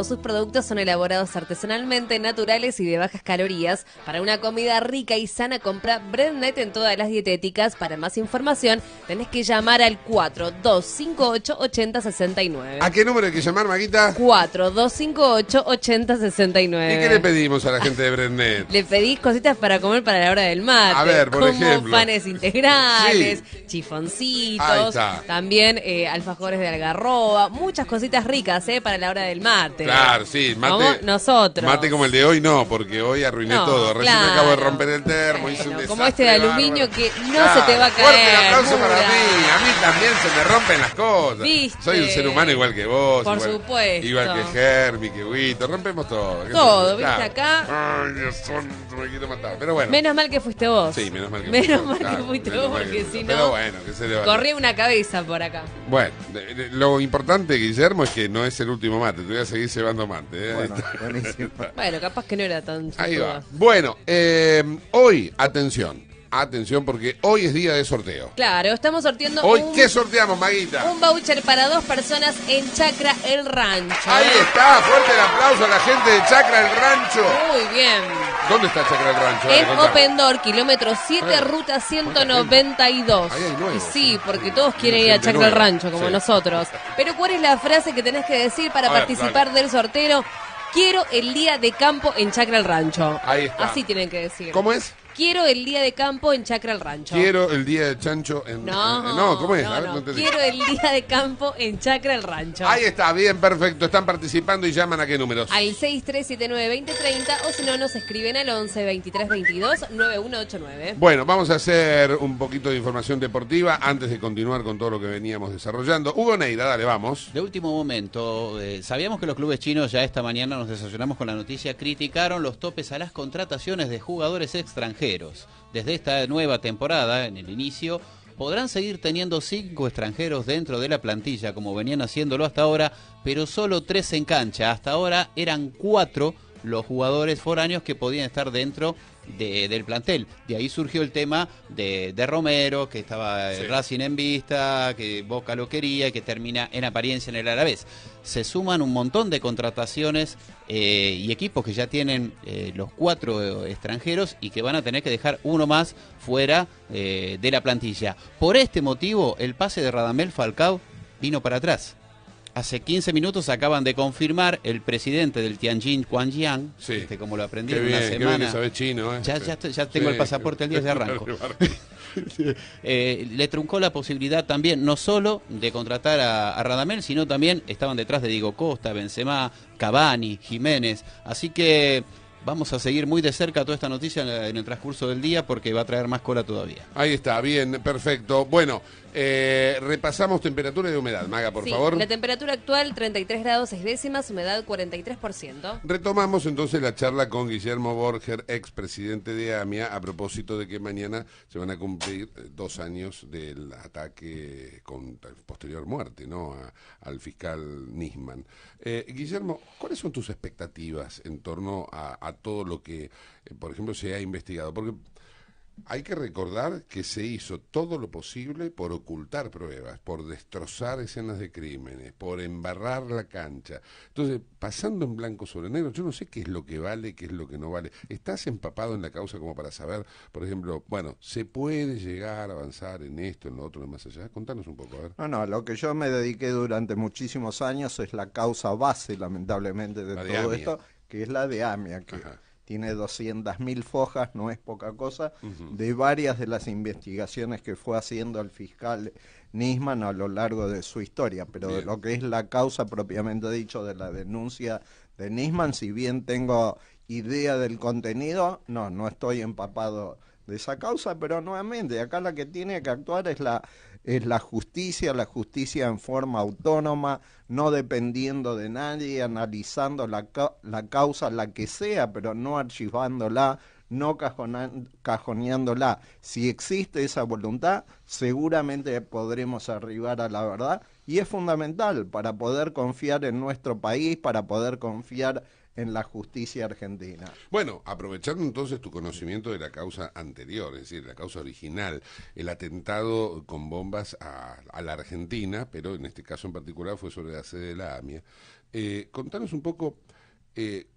sus productos son elaborados artesanalmente, naturales y de bajas calorías. Para una comida rica y sana, compra BreadNet en todas las dietéticas. Para más información, tenés que llamar al 4258-8069. ¿A qué número hay que llamar, Maguita? 4258-8069. ¿Y qué le pedimos a la gente de BreadNet? le pedís cositas para comer para la hora del mate. A ver, por ejemplo. panes integrales, chifoncitos, también eh, alfajores de algarroba, muchas cositas ricas eh, para la hora del mate. Claro, sí, mate. nosotros. Mate como el de hoy no, porque hoy arruiné todo. Recién acabo de romper el termo, hice un desastre, Como este de aluminio que no se te va a caer. Fuerte el aplauso para mí. A mí también se me rompen las cosas. Soy un ser humano igual que vos. Por supuesto. Igual que Germi, que Huito. Rompemos todo. Todo, viste acá. Ay, Dios me quiero matar. Pero bueno. Menos mal que fuiste vos. Sí, menos mal que menos mal que fuiste vos, porque si no. Pero bueno, que se le va. Corría una cabeza por acá. Bueno, lo importante, Guillermo, es que no es el último mate. Te voy a seguir se mate. ¿eh? Bueno, bueno, capaz que no era tan. Ahí va. Bueno, eh, hoy, atención. Atención, porque hoy es día de sorteo. Claro, estamos sorteando. ¿Hoy qué sorteamos, Maguita? Un voucher para dos personas en Chacra El Rancho. Ahí ¿eh? está, fuerte el aplauso a la gente de Chacra El Rancho. Muy bien. ¿Dónde está Chacra El Rancho? en Open Door, kilómetro 7, ruta 192. Ahí hay sí, porque todos quieren ir a Chacra El Rancho, como nosotros. Pero, ¿cuál es la frase que tenés que decir para participar del sorteo? Quiero el día de campo en Chacra El Rancho. Ahí está. Así tienen que decir. ¿Cómo es? Quiero el día de campo en Chacra el Rancho. Quiero el día de chancho en. No, eh, no ¿cómo es? No, Quiero el día de campo en Chacra el Rancho. Ahí está, bien, perfecto. Están participando y llaman a qué números. Al 6379-2030 o si no, nos escriben al 11 2322 9189. Bueno, vamos a hacer un poquito de información deportiva antes de continuar con todo lo que veníamos desarrollando. Hugo Neira, dale, vamos. De último momento, eh, sabíamos que los clubes chinos ya esta mañana nos desayunamos con la noticia, criticaron los topes a las contrataciones de jugadores extranjeros desde esta nueva temporada, en el inicio, podrán seguir teniendo cinco extranjeros dentro de la plantilla, como venían haciéndolo hasta ahora, pero solo tres en cancha. Hasta ahora eran cuatro los jugadores foráneos que podían estar dentro de, del plantel. De ahí surgió el tema de, de Romero, que estaba eh, Racing en vista, que Boca lo quería, que termina en apariencia en el Alavés. Se suman un montón de contrataciones eh, y equipos que ya tienen eh, los cuatro extranjeros y que van a tener que dejar uno más fuera de la plantilla. Por este motivo, el pase de Radamel Falcao vino para atrás hace 15 minutos acaban de confirmar el presidente del Tianjin, Quanjiang, sí. Este, como lo aprendí en una semana. ¿eh? ya, ya, ya, tengo el pasaporte el día, de arranco. Eh, le truncó la posibilidad también, no solo de contratar a, Radamel, sino también estaban detrás de Diego Costa, Benzema, Cavani, Jiménez. Así que vamos a seguir muy de cerca toda esta noticia en el transcurso del día porque va a traer más cola todavía. Ahí está, bien, perfecto. Bueno. Eh, repasamos temperatura y humedad. Maga, por sí, favor. La temperatura actual 33 grados es décimas, humedad 43%. Retomamos entonces la charla con Guillermo Borger, presidente de AMIA, a propósito de que mañana se van a cumplir eh, dos años del ataque con posterior muerte ¿no? al fiscal Nisman. Eh, Guillermo, ¿cuáles son tus expectativas en torno a, todo lo que, por ejemplo, se ha investigado? Porque hay que recordar que se hizo todo lo posible por ocultar pruebas, por destrozar escenas de crímenes, por embarrar la cancha. Entonces, pasando en blanco sobre negro, yo no sé qué es lo que vale, qué es lo que no vale. ¿Estás empapado en la causa como para saber, por ejemplo, bueno, se puede llegar a avanzar en esto, en lo otro, en más allá? Contanos un poco, a ver. No, no, lo que yo me dediqué durante muchísimos años es la causa base, lamentablemente, de, todo esto, que es la de AMIA, que tiene 200.000 fojas, no es poca cosa, de varias de las investigaciones que fue haciendo el fiscal Nisman a lo largo de su historia, pero de lo que es la causa propiamente dicho de la denuncia de Nisman, si bien tengo idea del contenido, no, no estoy empapado de esa causa, pero nuevamente acá la que tiene que actuar es la es la justicia, la justicia en forma autónoma, no dependiendo de nadie, analizando la, la causa, la que sea, pero no archivándola, no cajoneándola. Si existe esa voluntad, seguramente podremos arribar a la verdad y es fundamental para poder confiar en nuestro país, para poder confiar en la justicia argentina. Bueno, aprovechando entonces tu conocimiento de la causa anterior, es decir, la causa original, el atentado con bombas a, la Argentina, pero en este caso en particular fue sobre la sede de la AMIA, eh, contanos un poco... Eh,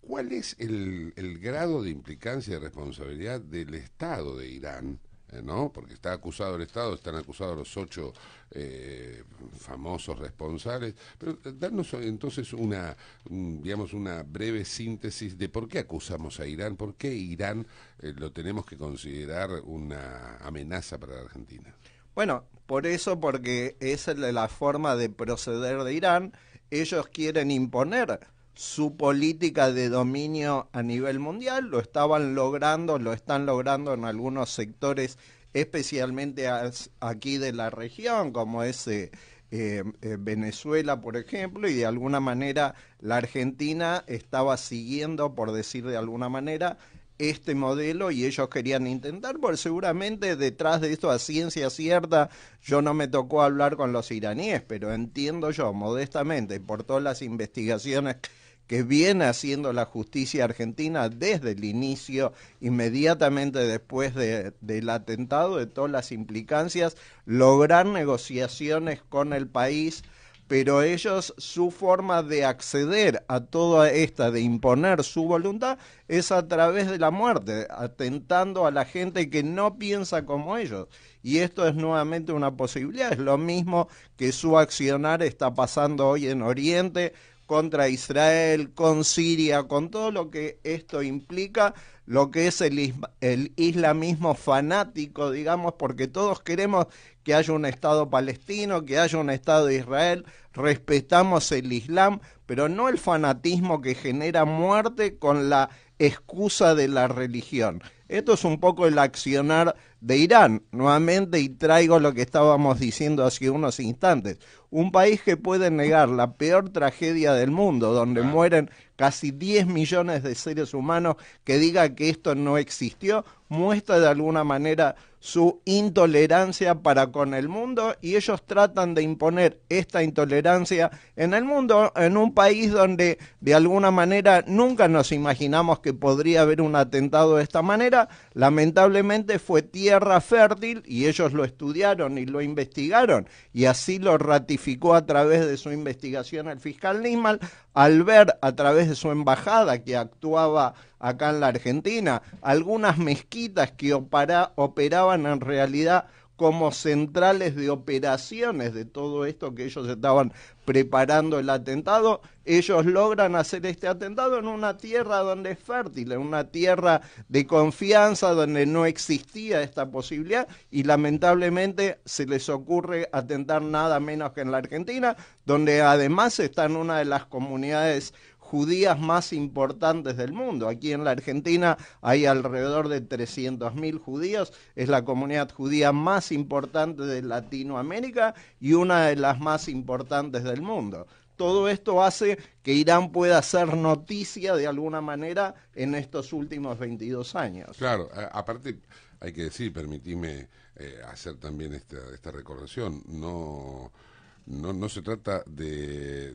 ¿Cuál es el grado de implicancia y responsabilidad del Estado de Irán eh, ¿no? Porque está acusado el Estado, están acusados los ocho eh, famosos responsables. Pero eh, darnos entonces una, digamos, una breve síntesis de por qué acusamos a Irán, por qué Irán lo tenemos que considerar una amenaza para la Argentina. Bueno, por eso, porque es la forma de proceder de Irán. Ellos quieren imponer su política de dominio a nivel mundial, lo estaban logrando, lo están logrando en algunos sectores, especialmente aquí de la región, como es eh, eh, eh, Venezuela, por ejemplo, y de alguna manera la Argentina estaba siguiendo, por decir de alguna manera, este modelo y ellos querían intentar, porque seguramente detrás de esto a ciencia cierta, yo no me tocó hablar con los iraníes, pero entiendo yo modestamente por todas las investigaciones que viene haciendo la justicia argentina desde el inicio, inmediatamente después del atentado, de todas las implicancias, lograr negociaciones con el país, pero ellos, su forma de acceder a toda esta, de imponer su voluntad, es a través de la muerte, atentando a la gente que no piensa como ellos. Y esto es nuevamente una posibilidad, es lo mismo que su accionar está pasando hoy en Oriente contra Israel, con Siria, con todo lo que esto implica, lo que es el, el, islamismo fanático, digamos, porque todos queremos que haya un Estado palestino, que haya un Estado de Israel, respetamos el Islam, pero no el fanatismo que genera muerte con la excusa de la religión. Esto es un poco el accionar de Irán, nuevamente, y traigo lo que estábamos diciendo hace unos instantes. Un país que puede negar la peor tragedia del mundo, donde ah. mueren casi 10 millones de seres humanos, que diga que esto no existió, muestra de alguna manera su intolerancia para con el mundo y ellos tratan de imponer esta intolerancia en el mundo, en un país donde de alguna manera nunca nos imaginamos que podría haber un atentado de esta manera. Lamentablemente fue tiempo tierra fértil y ellos lo estudiaron y lo investigaron y así lo ratificó a través de su investigación el fiscal Nisman al ver a través de su embajada que actuaba acá en la Argentina algunas mezquitas que operaban en realidad como centrales de operaciones de todo esto que ellos estaban preparando el atentado. Ellos logran hacer este atentado en una tierra donde es fértil, en una tierra de confianza donde no existía esta posibilidad y lamentablemente se les ocurre atentar nada menos que en la Argentina, donde además está en una de las comunidades judías más importantes del mundo. Aquí en la Argentina hay alrededor de 300.000 judíos, es la comunidad judía más importante de Latinoamérica y una de las más importantes del mundo. Todo esto hace que Irán pueda hacer noticia de alguna manera en estos últimos 22 años. Claro, aparte hay que decir, permitime eh, hacer también esta, esta recorrección, no no, no se trata de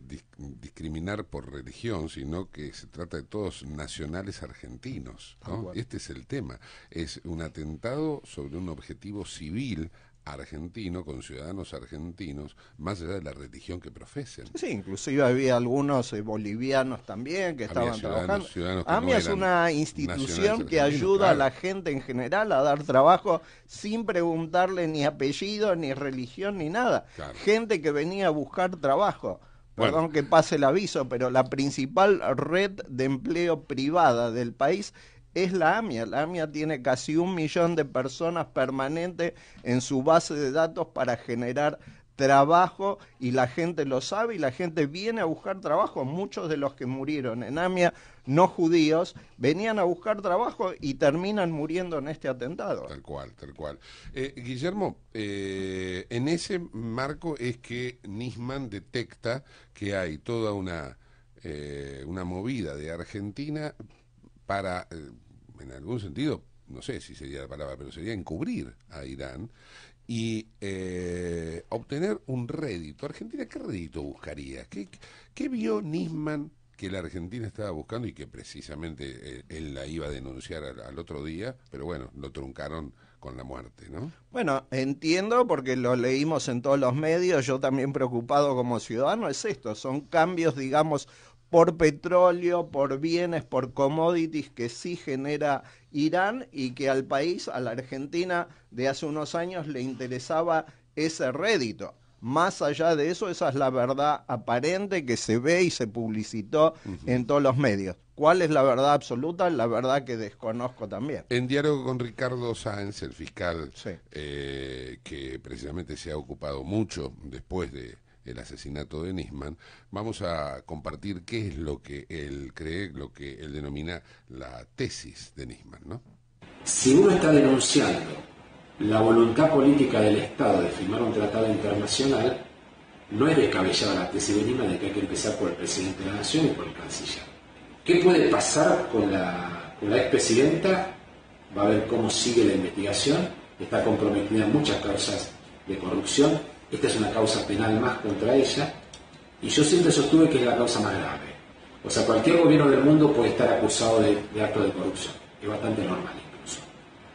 discriminar por religión, sino que se trata de todos nacionales argentinos. Este es el tema. Es un atentado sobre un objetivo civil argentino, con ciudadanos argentinos, más allá de la religión que profesen. Sí, inclusive había algunos eh, bolivianos también que estaban trabajando. AMIA es una institución que ayuda a la gente en general a dar trabajo sin preguntarle ni apellido, ni religión, ni nada. Gente que venía a buscar trabajo. Perdón que pase el aviso, pero la principal red de empleo privada del país es la AMIA. La AMIA tiene casi un millón de personas permanentes en su base de datos para generar trabajo y la gente lo sabe y la gente viene a buscar trabajo. Muchos de los que murieron en AMIA, no judíos, venían a buscar trabajo y terminan muriendo en este atentado. Tal cual, tal cual. Eh, Guillermo, eh, en ese marco es que Nisman detecta que hay toda una, eh, una movida de Argentina para, eh, en algún sentido, no sé si sería la palabra, pero sería encubrir a Irán y eh, obtener un rédito. Argentina, ¿qué rédito buscaría? ¿Qué, qué vio Nisman que la Argentina estaba buscando y que precisamente eh, él, la iba a denunciar al, al, otro día, pero bueno, lo truncaron con la muerte, ¿no? Bueno, entiendo porque lo leímos en todos los medios, yo también preocupado como ciudadano, es esto, son cambios, digamos, por petróleo, por bienes, por commodities que sí genera Irán y que al país, a la Argentina de hace unos años le interesaba ese rédito. Más allá de eso, esa es la verdad aparente que se ve y se publicitó en todos los medios. ¿Cuál es la verdad absoluta? La verdad que desconozco también. En diálogo con Ricardo Sáenz, el fiscal, eh, que precisamente se ha ocupado mucho después de, el asesinato de Nisman, vamos a compartir qué es lo que él cree, lo que él denomina la tesis de Nisman. Si uno está denunciando la voluntad política del Estado de firmar un tratado internacional, no es descabellada la tesis de Nisman de que hay que empezar por el presidente de la Nación y por el canciller. ¿Qué puede pasar con la, con la expresidenta? Va a ver cómo sigue la investigación. Está comprometida en muchas causas de corrupción esta es una causa penal más contra ella y yo siempre sostuve que es la causa más grave. O sea, cualquier gobierno del mundo puede estar acusado de, acto actos de corrupción. Es bastante normal incluso.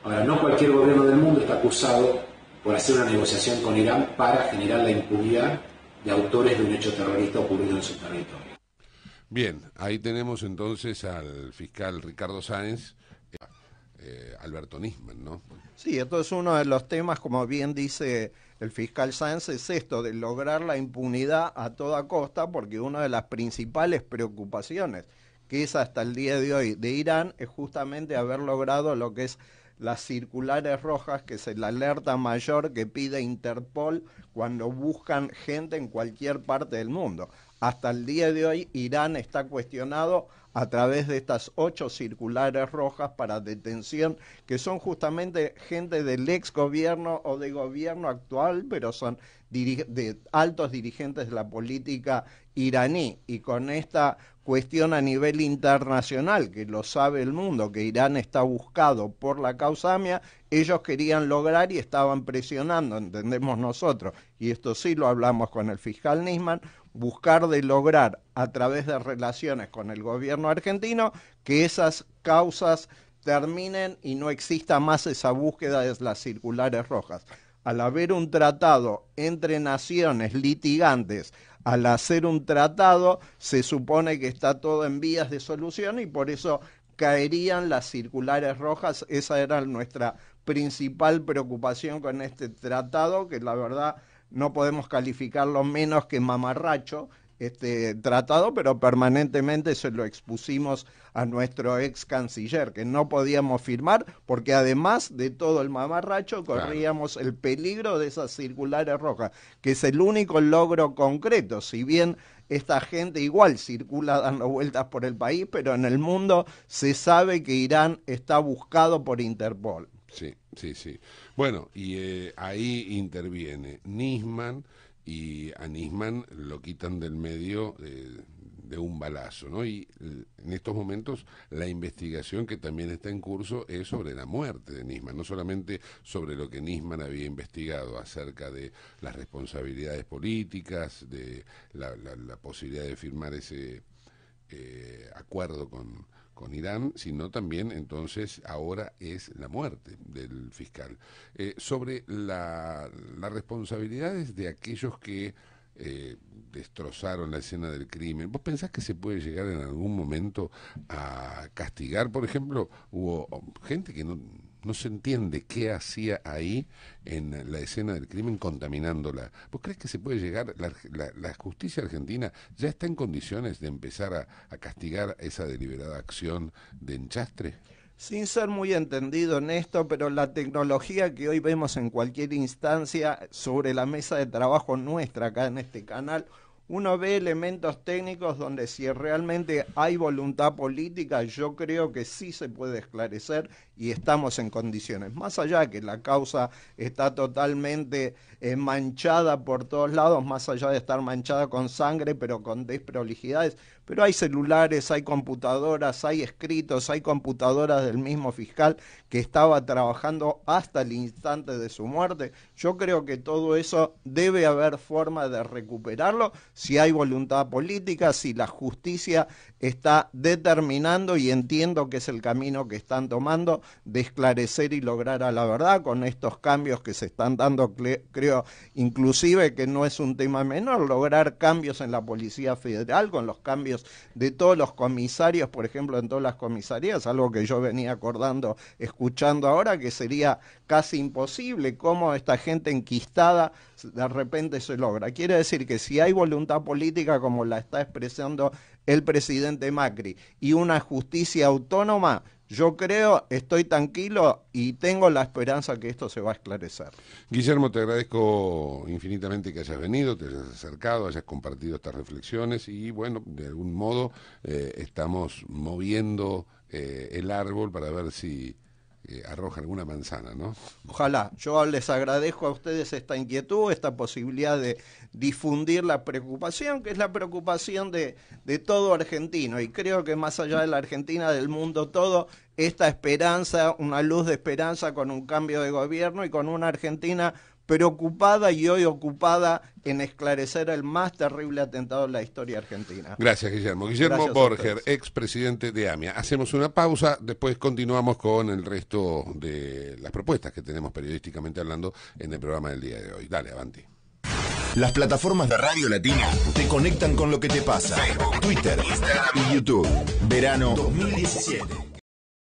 Ahora, no cualquier gobierno del mundo está acusado por hacer una negociación con Irán para generar la impunidad de autores de un hecho terrorista ocurrido en su territorio. Bien, ahí tenemos entonces al fiscal Ricardo Sáenz eh, Alberto ¿no? Sí, entonces uno de los temas, como bien dice el fiscal Sanz, es esto de lograr la impunidad a toda costa, porque una de las principales preocupaciones que es hasta el día de hoy de Irán es justamente haber logrado lo que es las circulares rojas, que es la alerta mayor que pide Interpol cuando buscan gente en cualquier parte del mundo. Hasta el día de hoy Irán está cuestionado a través de estas ocho circulares rojas para detención, que son justamente gente del ex gobierno o de gobierno actual, pero son de altos dirigentes de la política iraní y con esta cuestión a nivel internacional, que lo sabe el mundo, que Irán está buscado por la causamia, ellos querían lograr y estaban presionando, entendemos nosotros, y esto sí lo hablamos con el fiscal Nisman, buscar de lograr a través de relaciones con el gobierno argentino que esas causas terminen y no exista más esa búsqueda de las circulares rojas al haber un tratado entre naciones litigantes, al hacer un tratado, se supone que está todo en vías de solución y por eso caerían las circulares rojas. Esa era nuestra principal preocupación con este tratado, que la verdad no podemos calificarlo menos que mamarracho este tratado, pero permanentemente se lo expusimos a nuestro ex canciller, que no podíamos firmar, porque además de todo el mamarracho, corríamos el peligro de esas circulares rojas, que es el único logro concreto, si bien esta gente igual circula dando vueltas por el país, pero en el mundo se sabe que Irán está buscado por Interpol. Sí, sí, sí. Bueno, y eh, ahí interviene Nisman y a Nisman lo quitan del medio eh, de un balazo, ¿no? Y eh, en estos momentos la investigación que también está en curso es sobre la muerte de Nisman, no solamente sobre lo que Nisman había investigado acerca de las responsabilidades políticas, de la, posibilidad de firmar ese eh, acuerdo con, con Irán, sino también entonces ahora es la muerte del fiscal. Eh, sobre las responsabilidades de aquellos que eh, destrozaron la escena del crimen. ¿Vos pensás que se puede llegar en algún momento a castigar? Por ejemplo, hubo gente que no, no se entiende qué hacía ahí en la escena del crimen contaminándola. ¿Vos crees que se puede llegar, la, justicia argentina ya está en condiciones de empezar a, a castigar esa deliberada acción de enchastre? Sin ser muy entendido en esto, pero la tecnología que hoy vemos en cualquier instancia sobre la mesa de trabajo nuestra acá en este canal, uno ve elementos técnicos donde si realmente hay voluntad política, yo creo que sí se puede esclarecer y estamos en condiciones. Más allá que la causa está totalmente eh, manchada por todos lados, más allá de estar manchada con sangre, pero con desprolijidades, pero hay celulares, hay computadoras, hay escritos, hay computadoras del mismo fiscal que estaba trabajando hasta el instante de su muerte. Yo creo que todo eso debe haber forma de recuperarlo si hay voluntad política, si la justicia está determinando y entiendo que es el camino que están tomando de esclarecer y lograr a la verdad con estos cambios que se están dando, creo, inclusive que no es un tema menor, lograr cambios en la Policía Federal, con los cambios de todos los comisarios, por ejemplo, en todas las comisarías, algo que yo venía acordando, escuchando ahora, que sería casi imposible cómo esta gente enquistada de repente se logra. Quiere decir que si hay voluntad política como la está expresando el presidente Macri y una justicia autónoma, yo creo, estoy tranquilo y tengo la esperanza que esto se va a esclarecer. Guillermo, te agradezco infinitamente que hayas venido, te hayas acercado, hayas compartido estas reflexiones y bueno, de algún modo eh, estamos moviendo eh, el árbol para ver si eh, arroja alguna manzana, ¿no? Ojalá. Yo les agradezco a ustedes esta inquietud, esta posibilidad de difundir la preocupación, que es la preocupación de, de todo argentino. Y creo que más allá de la Argentina, del mundo todo, esta esperanza, una luz de esperanza con un cambio de gobierno y con una Argentina preocupada y hoy ocupada en esclarecer el más terrible atentado en la historia argentina. Gracias, Guillermo. Guillermo Borger, expresidente de AMIA. Hacemos una pausa, después continuamos con el resto de las propuestas que tenemos periodísticamente hablando en el programa del día de hoy. Dale, avanti. Las plataformas de Radio Latina te conectan con lo que te pasa. Twitter, Instagram y YouTube. Verano 2017.